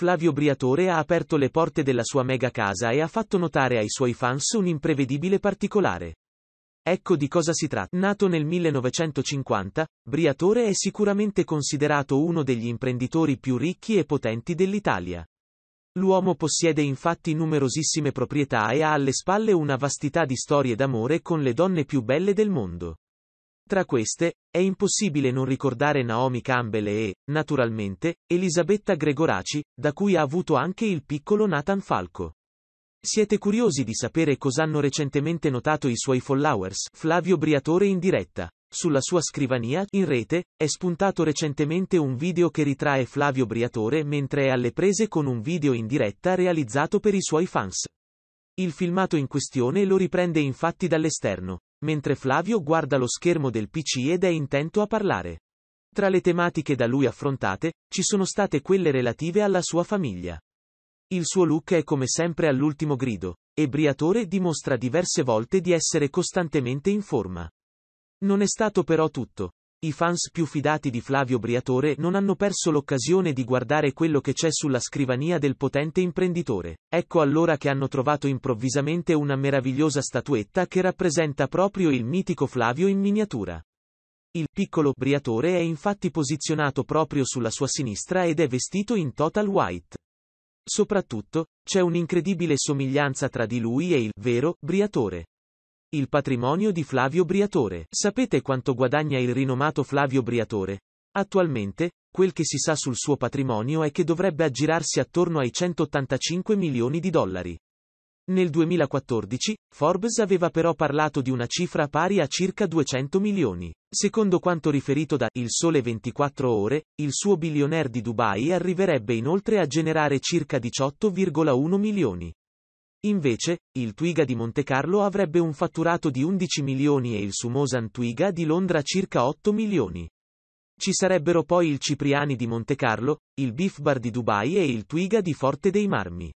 Flavio Briatore ha aperto le porte della sua mega casa e ha fatto notare ai suoi fans un imprevedibile particolare. Ecco di cosa si tratta. Nato nel 1950, Briatore è sicuramente considerato uno degli imprenditori più ricchi e potenti dell'Italia. L'uomo possiede infatti numerosissime proprietà e ha alle spalle una vastità di storie d'amore con le donne più belle del mondo. Tra queste, è impossibile non ricordare Naomi Campbell e, naturalmente, Elisabetta Gregoraci, da cui ha avuto anche il piccolo Nathan Falco. Siete curiosi di sapere cos'hanno recentemente notato i suoi followers? Flavio Briatore in diretta. Sulla sua scrivania, in rete, è spuntato recentemente un video che ritrae Flavio Briatore mentre è alle prese con un video in diretta realizzato per i suoi fans. Il filmato in questione lo riprende infatti dall'esterno, mentre Flavio guarda lo schermo del PC ed è intento a parlare. Tra le tematiche da lui affrontate, ci sono state quelle relative alla sua famiglia. Il suo look è come sempre all'ultimo grido, e Briatore dimostra diverse volte di essere costantemente in forma. Non è stato però tutto. I fans più fidati di Flavio Briatore non hanno perso l'occasione di guardare quello che c'è sulla scrivania del potente imprenditore. Ecco allora che hanno trovato improvvisamente una meravigliosa statuetta che rappresenta proprio il mitico Flavio in miniatura. Il piccolo Briatore è infatti posizionato proprio sulla sua sinistra ed è vestito in total white. Soprattutto, c'è un'incredibile somiglianza tra di lui e il vero Briatore. Il patrimonio di Flavio Briatore. Sapete quanto guadagna il rinomato Flavio Briatore? Attualmente, quel che si sa sul suo patrimonio è che dovrebbe aggirarsi attorno ai 185 milioni di dollari. Nel 2014, Forbes aveva però parlato di una cifra pari a circa 200 milioni. Secondo quanto riferito da Il Sole 24 Ore, il suo billionaire di Dubai arriverebbe inoltre a generare circa 18,1 milioni. Invece, il Twiga di Montecarlo avrebbe un fatturato di 11 milioni e il Sumosan Twiga di Londra circa 8 milioni. Ci sarebbero poi il Cipriani di Montecarlo, il Beef Bar di Dubai e il Twiga di Forte dei Marmi.